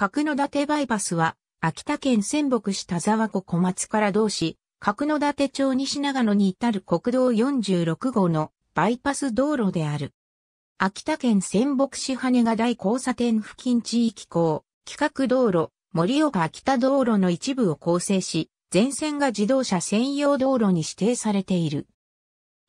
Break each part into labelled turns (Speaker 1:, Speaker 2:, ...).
Speaker 1: 角館バイパスは、秋田県仙北市田沢湖小松から同市、角館町西長野に至る国道46号のバイパス道路である。秋田県仙北市羽賀台交差点付近地域港、企画道路、盛岡秋田道路の一部を構成し、全線が自動車専用道路に指定されている。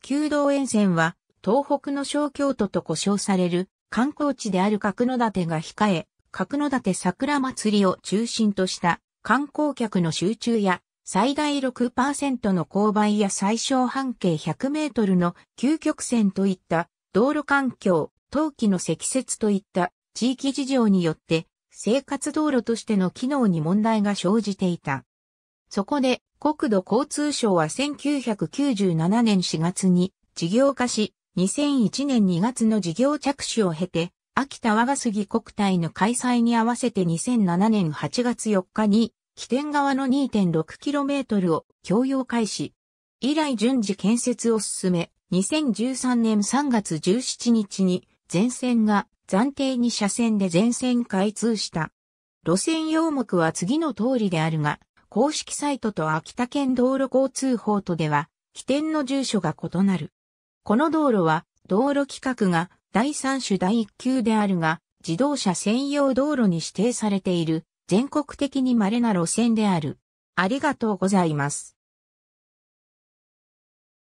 Speaker 1: 旧道沿線は、東北の小京都と呼称される観光地である角館が控え、角館桜祭りを中心とした観光客の集中や最大6%の勾配や最小半径100メートルの究極線といった道路環境、冬季の積雪といった地域事情によって生活道路としての機能に問題が生じていた。そこで国土交通省は1997年4月に事業化し、2001年2月の事業着手を経て秋田和菓杉国体の開催に合わせて2007年8月4日に、起点側の 2.6km を共用開始。以来順次建設を進め、2013年3月17日に全線が暫定に車線で全線開通した。路線要目は次の通りであるが、公式サイトと秋田県道路交通法とでは、起点の住所が異なる。この道路は、道路規格が第3種第1級であるが、自動車専用道路に指定されている全国的に稀な路線である。ありがとうございます。